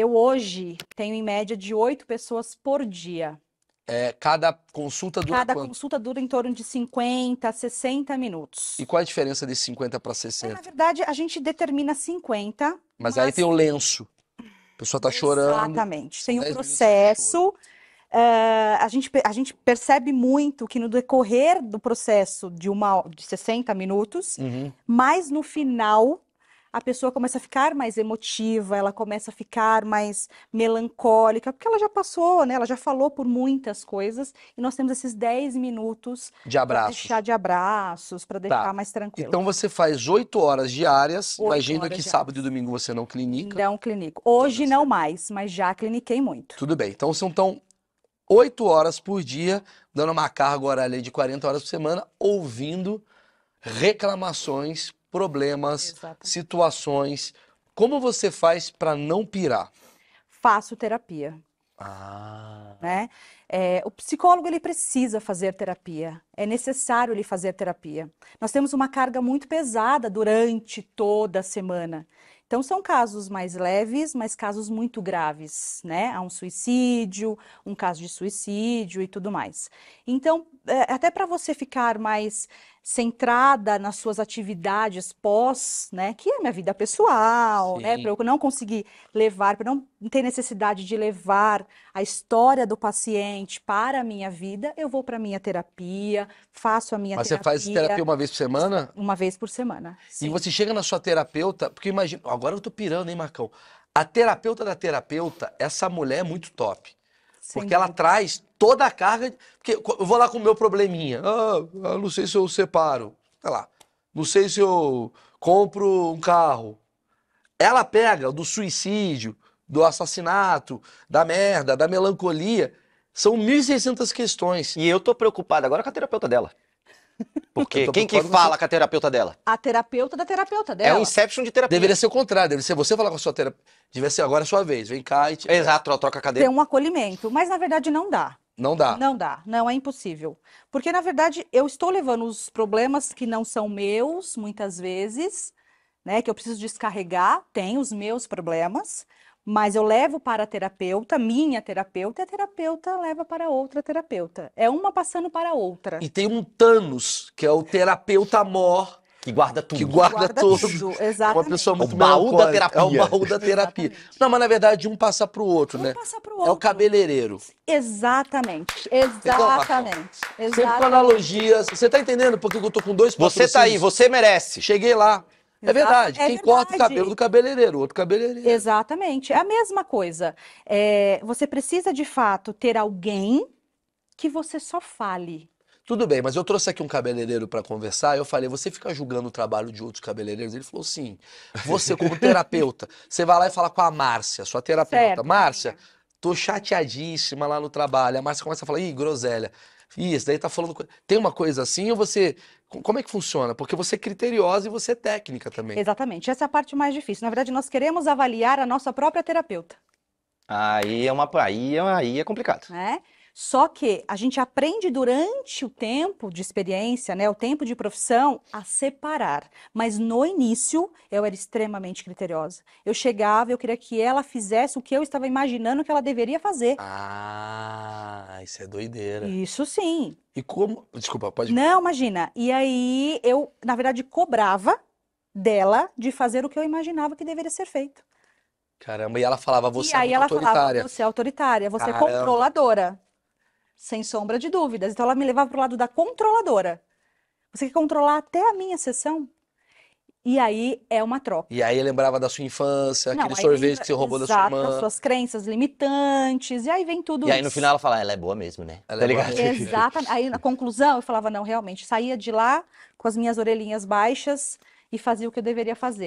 Eu hoje tenho em média de oito pessoas por dia. É, cada consulta dura Cada quanto? consulta dura em torno de 50, 60 minutos. E qual é a diferença de 50 para 60? É, na verdade, a gente determina 50. Mas, mas... aí tem o lenço. A pessoa está chorando. Exatamente. Tem um processo. Uh, a, gente, a gente percebe muito que no decorrer do processo de, uma, de 60 minutos, uhum. mas no final a pessoa começa a ficar mais emotiva, ela começa a ficar mais melancólica, porque ela já passou, né? Ela já falou por muitas coisas e nós temos esses 10 minutos de abraços. deixar de abraços, para tá. deixar tá. mais tranquilo. Então você faz 8 horas diárias, 8 horas que diárias. sábado e domingo você não clinica. Não clinico. Hoje não mais, mas já cliniquei muito. Tudo bem. Então são tão 8 horas por dia, dando uma carga horária de 40 horas por semana, ouvindo reclamações problemas, Exatamente. situações. Como você faz para não pirar? Faço terapia. Ah. Né? É, o psicólogo ele precisa fazer terapia. É necessário ele fazer terapia. Nós temos uma carga muito pesada durante toda a semana. Então são casos mais leves, mas casos muito graves, né? Há um suicídio, um caso de suicídio e tudo mais. Então, é, até para você ficar mais centrada nas suas atividades pós, né, que é a minha vida pessoal, né, Sim. né, para eu não conseguir levar, para não ter necessidade de levar a história do paciente para a minha vida, eu vou para minha terapia, faço a minha Mas terapia. Mas você faz terapia uma vez por semana? Uma vez por semana. Sim. E você chega na sua terapeuta, porque imagina, agora eu tô pirando, hein, Marcão. A terapeuta da terapeuta, essa mulher é muito top porque ela traz toda a carga. Porque eu vou lá com o meu probleminha. Ah, não sei se eu separo. Sei tá lá. Não sei se eu compro um carro. Ela pega do suicídio, do assassinato, da merda, da melancolia. São 1.600 questões. E eu tô preocupado agora com a terapeuta dela. Porque quem que fala com a terapeuta dela? A terapeuta da terapeuta dela. É o inception de terapia. Deveria ser o contrário, deveria ser você falar com a sua terapeuta. Deveria ser agora a sua vez, vem cá e... Te... Exato, troca a cadeira. Tem um acolhimento, mas na verdade não dá. Não dá. Não dá, não é impossível. Porque na verdade eu estou levando os problemas que não são meus, muitas vezes, né, que eu preciso descarregar, tem os meus problemas, mas eu levo para a terapeuta, minha terapeuta, e a terapeuta leva para outra terapeuta. É uma passando para a outra. E tem um Thanos, que é o terapeuta mor. Que guarda tudo. Que guarda, guarda tudo. tudo. É exatamente. Uma pessoa muito é o baú da terapia. É o baú da terapia. Exatamente. Não, mas na verdade um passa pro outro, um né? Um passa pro outro. É o cabeleireiro. Exatamente. Exatamente. Exatamente. Sempre com analogias. Você está entendendo porque eu tô com dois Você está aí, você merece. Cheguei lá, é verdade. É Quem verdade. corta o cabelo do cabeleireiro, outro cabeleireiro. Exatamente. É a mesma coisa. É, você precisa, de fato, ter alguém que você só fale. Tudo bem, mas eu trouxe aqui um cabeleireiro para conversar. Eu falei, você fica julgando o trabalho de outros cabeleireiros? Ele falou, sim. Você, como terapeuta, você vai lá e fala com a Márcia, sua terapeuta. Certo. Márcia, tô chateadíssima lá no trabalho. A Márcia começa a falar, ih, groselha isso daí tá falando. Tem uma coisa assim, ou você. Como é que funciona? Porque você é criteriosa e você é técnica também. Exatamente. Essa é a parte mais difícil. Na verdade, nós queremos avaliar a nossa própria terapeuta. Aí é uma. Aí, é, aí é complicado. É. Só que a gente aprende durante o tempo de experiência, né, o tempo de profissão, a separar. Mas no início eu era extremamente criteriosa. Eu chegava, eu queria que ela fizesse o que eu estava imaginando que ela deveria fazer. Ah. Ah, isso é doideira. Isso sim. E como. Desculpa, pode. Não, imagina. E aí eu, na verdade, cobrava dela de fazer o que eu imaginava que deveria ser feito. Caramba, e ela falava, você e aí é ela autoritária. Falava, você é autoritária, você é Caramba. é controladora. Sem sombra de dúvidas. Então ela me levava pro lado da controladora. Você quer controlar até a minha sessão? E aí é uma troca. E aí lembrava da sua infância, Não, aquele sorvete que você roubou Exato, da sua irmã. suas crenças limitantes, e aí vem tudo isso. E aí no final ela fala, ela é boa mesmo, né? Ela tá é ligado? Exatamente. aí na conclusão eu falava, não, realmente, saía de lá com as minhas orelhinhas baixas e fazia o que eu deveria fazer.